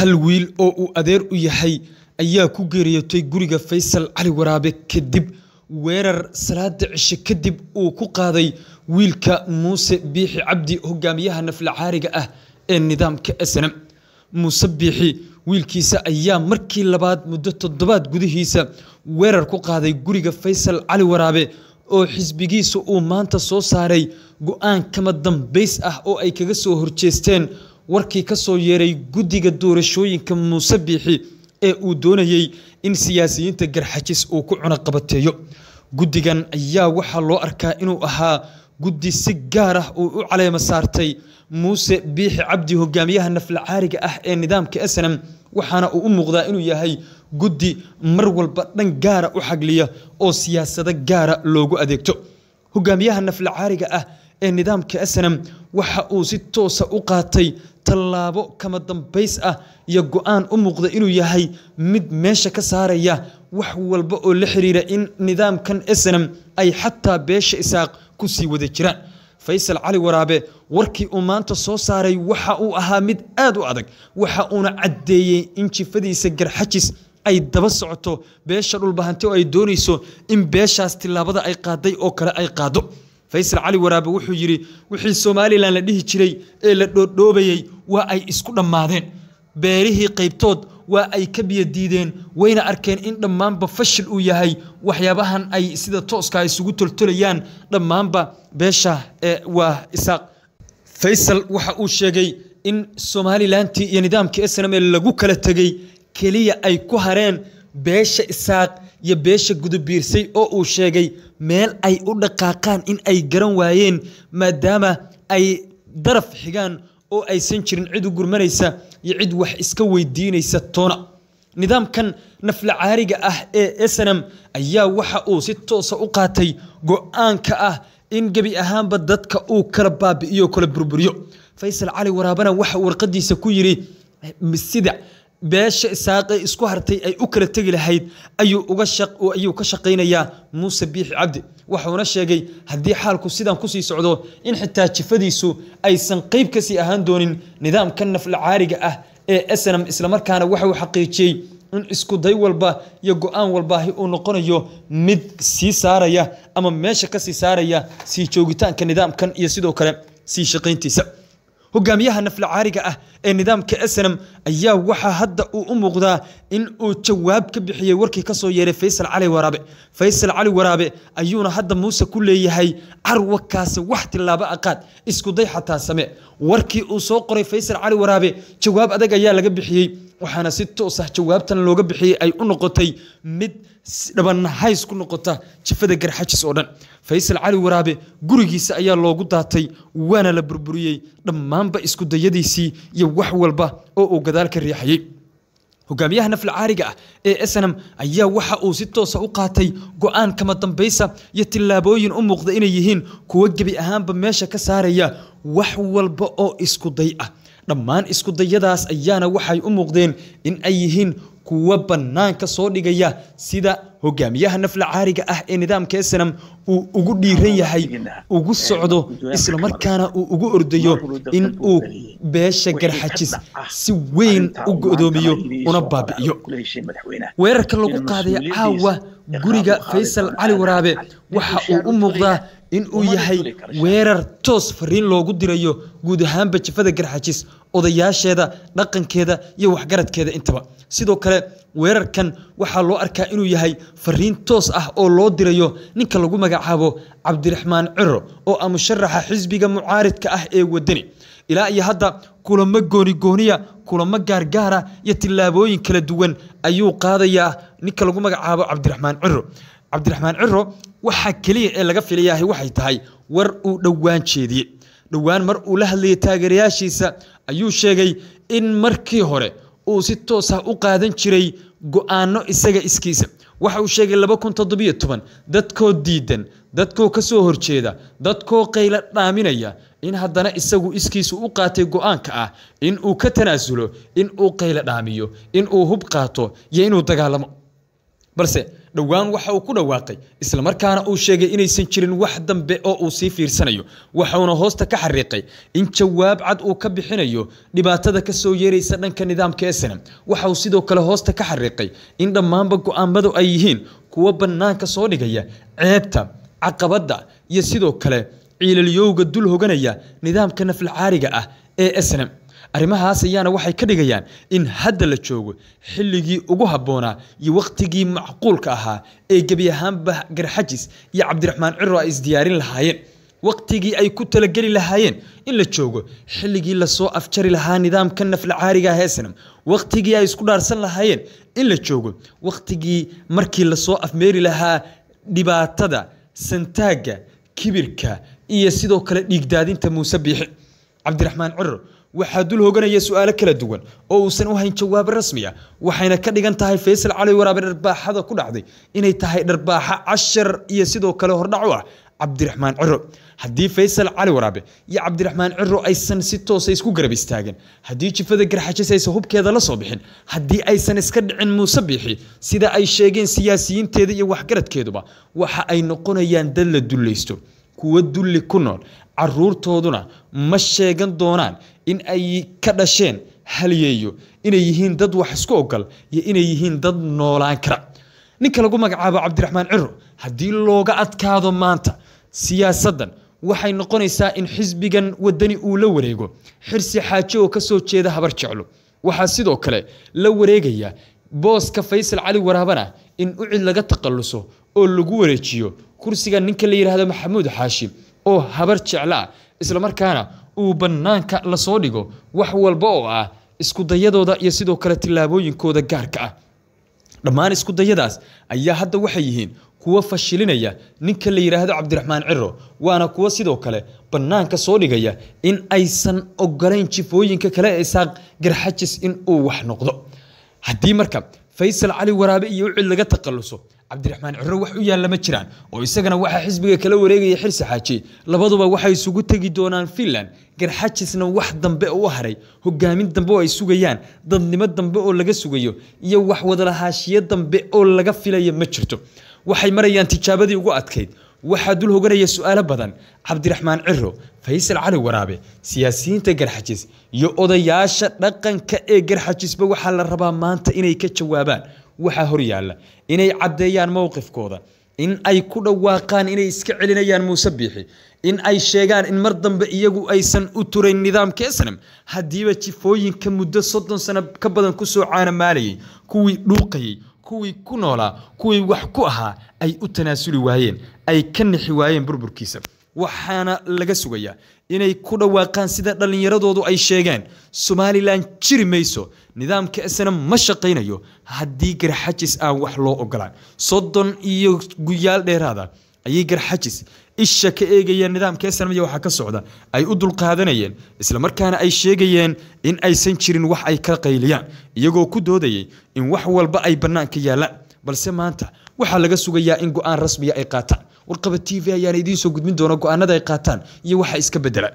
hal wiil oo uu adeer u yahay ayaa ku geeriyootay guriga faysal cali waraabe kadib weerar salaada cishe kadib uu ku qaaday wiilka muuse biixi cabdi hogaamiyaha naflacaariga ah ee nidaamka snm muuse biixi wiilkiisa ayaa markii labaad muddo toddobaad gudihiisa weerar ku qaaday guriga faysal cali waraabe oo xisbigiisa uu maanta soo saaray go-aan kama dambays ah oo ay kaga soo horjeesteen warkii ka soo yeeray guddiga doorashooyinka muuse biixi ee uu doonayey in siyaasiyiinta garxajis uu ku cunaqabateeyo guddigan ayaa waxaa loo arkaa inuu ahaa guddi si gaar ah uu u caleema saartay muuse biixi cabdi hogaamiyaha naflacaariga ah ee nidaamka snm waxaana uu u muuqdaa inuu yahay guddi mar walba dhan gaara u xagliya oo siyaasado gaara loogu adeegto hogaamiyaha naflacaariga ah ee nidaamka asanam waxa uu si toosa u qaatay tallaabo kama dambays ah iyo go-aan u muuqda inuu yahay mid meesha ka saaraya wax walba oo la xiriira in nidaamkan asanam ay xataa beesha isaaq ku sii wada jiraan faysal cali waraabe warkii uu maanta soo saaray waxa uu ahaa mid aad u adag waxa uuna caddeeyey in jifadiisa garxajis ay daba socoto beesha dhulbahanti oo ay doonayso in beeshaas tillaabada ay qaaday oo kale ay qaado faysal cali waraabe wuxuu yidhi wixii somalilan la dhihi jiray ee la dhoodhoobayey waa ay isku dhammaadeen beerihii qaybtood waa ay ka biyadiideen wayna arkeen in dhammaanba fashil uu yahay waxyaabahan ay sida tooska isugu toltolayaan dhammaanba beesha ee waa isaaq faysal waxa uu sheegay in somalilantii iyo nidaamkii snm lagu kala tegey keliya ay ku hareen beesha isaaq iyo beesha gudubiirsay oo uu sheegay meel ay u dhaqaaqaan in ay garan waayeen maadaama ay daraf xigaan oo aysan jirin cid u gurmanaysa iyo cid wax iska weydiinaysa toona nidaamkan naflacaariga ah ee snm ayaa waxa uu si toosa u qaatay go'aanka ah in gebi ahaanba dadka uu kala baabi'iyo kala burburiyo faysal cali waraabana waxa warqadiisa ku yidhi sida beesha isaaqe isku hartay ay u kala tegi lahayd ayuu ka shaqaynayaa muuse biixi cabdi wuxuuna sheegay haddii xaalku sidan kusii socdo in xitaa jifadiisu aysan qeyb kasii ahaan doonin nidaamka naflacaariga ah ee snam islamarkaana waxa uu xaqiijiyey in iskuday walba iyo go-aan walbaahi uu noqonayo mid sii saaraya ama meesha kasii saaraya sii joogitaanka nidaamkan iyo sidoo kale sii shaqayntiisa hogaamiyaha naflacaariga ah ee nidaamka snm ayaa waxaa hadda uu u muuqdaa in uu jawaab ka bixiyey warkii kasoo yeeray faysal cali waraabe faysal cali waraabe ayuuna hadda muuse ku leeyahay carwakaasi wax tilaabo aqaad ah iskuday xataa same warkii uu soo qoray faysal cali waraabe jawaab adag ayaa laga bixiyey waxaana si toos ah jawaabtan looga bixiyey ay u noqotay mid dhabanahays ku noqota jifada garxajis oo dhan faysal cali waraabe gurigiisa ayaa loogu daatay waana la burburiyey dhammaanba isku dayadiisii iyo wax walba oo uu gadaal ka riixayey hogaamiyaha naflcaariga ah ee snam ayaa waxa uu si toosa ah u qaatay go'aan kama dambaysa iyo tillaabooyin u muuqda inay yihiin kuwo gebi ahaanba meesha ka saaraya wax walba oo isku day ah dhammaan iskudayadaas ayaana waxay u muuqdeen in ay yihiin kuwo bannaanka soo dhigaya sida hogaamiyaha nafla caariga ah ee nidaamka snam uu ugu dhiiran yahay ugu socdo islamarkaana uu ugu ordayo in uu beesha garxajis si weyn u go'doomiyo una baabi'iyo weerarka lagu qaaday caawa guriga faysal cali waraabe waxa uu u muuqdaa in uu yahay weerar toos fariin loogu dirayo guud ahaanba jafada garxajis odayaasheeda dhaqankeeda iyo waxgaradkeeda intaba sidoo kale weerarkan waxaa loo arkaa inuu yahay fariin toos ah oo loo dirayo ninka lagu magacaabo cabdiraxmaan ciro oo a ah musharaxa xisbiga mucaaridka ah ee wadani ilaa iyo hadda kulamo gooni gooniya kulamo gaargaara iyo tillaabooyin kala duwan ayuu qaadayaa ninka lagu magacaabo cabdiraxmaan ciro cabdiraxmaan ciro waxaa keliya ee laga filayahay waxay tahay war uu dhowaan jeediye dhowaan mar uu la hadlayay taageerayaashiisa ayuu sheegay in markii hore uu si toos ah u qaadan jiray go isaga iskiisa waxa uu sheegay laba kun toddobiyo toban dadkoo diidan dadkoo ka soo horjeeda dadkoo qayla dhaaminaya in haddana isagu iskiisu u qaatay go'aanka ah in uu ka tanaasulo in uu qayla dhaamiyo in uu hub qaato iyo inuu dagaalamo balse dhowaan waxa uu ku dhawaaqay islamarkaana uu sheegay inaysan jirin wax dambe oo uu sii fiirsanayo waxauna hoosta ka xariiqay in jawaab cad uu ka bixinayo dhibaatada ka soo yeeraysa dhanka nidaamka ee sanam waxa uu sidoo kale hoosta ka xariiqay in dhammaanba go'aamadu ay yihiin kuwo bannaanka soo dhigaya ceebta caqabadda iyo sidoo kale ciilalyowga dul hoganaya nidaamka naflcaariga ah ee snam arrimahaas ayaana waxay ka dhigayaan in hadda la joogo xilligii ugu habboonaa iyo wakhtigii macquulka ahaa ee gebi ahaanba garxajis iyo cabdiraxmaan ciro ay isdiyaarin lahaayeen wakhtigii ay ku talageli lahaayeen in la joogo xilligii lasoo afjari lahaa nidaamka naflacaariga ahee sanam wakhtigii ay isku dhaarsan lahaayeen in la joogo wakhtigii markii lasoo afmeeri lahaa dhibaatada santaagga kibirka iyo sidoo kale dhiigdaadinta muuse biixi cabdiraxmaan ciro waxaa dul hoganaya su-aalo kala duwan oo uusan u hayn jawaabo rasmi ah waxayna ka dhigan tahay faysal cali waraabe dharbaaxada ku dhacday inay tahay dharbaaxo cashar iyo sidoo kale hordhac u ah cabdiraxmaan ciro haddii faysal cali waraabe iyo cabdiraxmaan ciro aysan si toosa ah isku garab istaagin haddii jifada garxajis aysan hubkeeda la soo bixin haddii aysan iska dhicin muuse biixi sida ay sheegeen siyaasiyiinteeda iyo waxgaradkeeduba waxa ay noqonayaan dad la dullaysto kuwo dulli ku nool caruurtooduna ma sheegan doonaan in ay ka dhasheen halyeeyo inay yihiin dad wax isku ogol iyo inay yihiin dad noolaan kara ninka lagu magacaabo cabdiraxmaan ciro haddii looga adkaado maanta siyaasaddan waxay noqonaysaa in xisbigan waddani uu la wareego xirsi xaaje oo ka soo jeeda habar jeclo waxaa sidoo kale la wareegaya booska faysal cali waraabana in ucid laga taqalluso oo lagu wareejiyo kursiga ninka la yidhaahdo maxamuud xaashim oo habar jeclaa ah, islamarkaana uu bannaanka lasoo dhigo wax walba oo ah iskudayadooda iyo sidoo kale tillaabooyinkooda gaarka ah dhammaan iskudayadaas ayaa hadda waxay yihiin kuwa fashilinaya ninka la yidhaahdo cabdiraxmaan ciro waana kuwa sidoo kale bannaanka soo dhigaya in aysan ogolayn jifooyinka kale ee isaaq garxajis in uu wax noqdo haddii marka faysal cali waraabe iyo wixii laga takhaluso cabdiraxmaan curre wax u yaalla ma jiraan oo isagana waxaa xisbiga kala wareegaya xirsi xaaji labaduba waxay isugu tegi doonaan finland garxajisna wax dambe u haray hogaamin dambe oo ay sugayaan dadnimo dambe oo laga sugayo iyo wax wadalahaashiyo dambe oo laga filaya ma jirto waxay marayaan tijaabadii ugu adkayd waxaa dul hoganaya su'aalo badan cabdiraxmaan ciro faysal cali waraabe siyaasiyiinta garxajis iyo odayaasha dhaqanka ee garxajisba waxaa la rabaa maanta inay ka jawaabaan waxaa hor yaalla inay caddeeyaan mowqifkooda in ay ku dhawaaqaan inay iska celinayaan muuse biixi in ay sheegaan in mar dambe iyagu aysan u turayn nidaamka snam haddiiba jifooyinka muddo soddon sano ka badan kusoo caanamaalayay kuwii dhuuqayey kuwii ku noolaa kuwii wax ku ahaa ay u tanaasuli waayeen ay ka nixi waayeen burburkiisa waxaana laga sugayaa inay ku dhawaaqaan sida dhallinyaradoodu ay sheegeen somalilan jiri mayso nidaamka snm ma shaqaynayo haddii garxajis aan wax loo ogolaan soddon iyo guyaal dheeraada ayay garxajis isha ka eegayeen nidaamka snm snamiya waxaa ka socda ay u dulqaadanayeen islamarkaana ay sheegayeen in aysan jirin wax ay ka qayliyaan iyagoo ku doodayay in wax walba ay bannaanka yaallaan balse maanta waxaa laga sugayaa in go-aan rasmiya ay qaataan warqaba t v ayaan idiin soo gudbin doona go-aanada ay qaataan iyo waxa iska bedela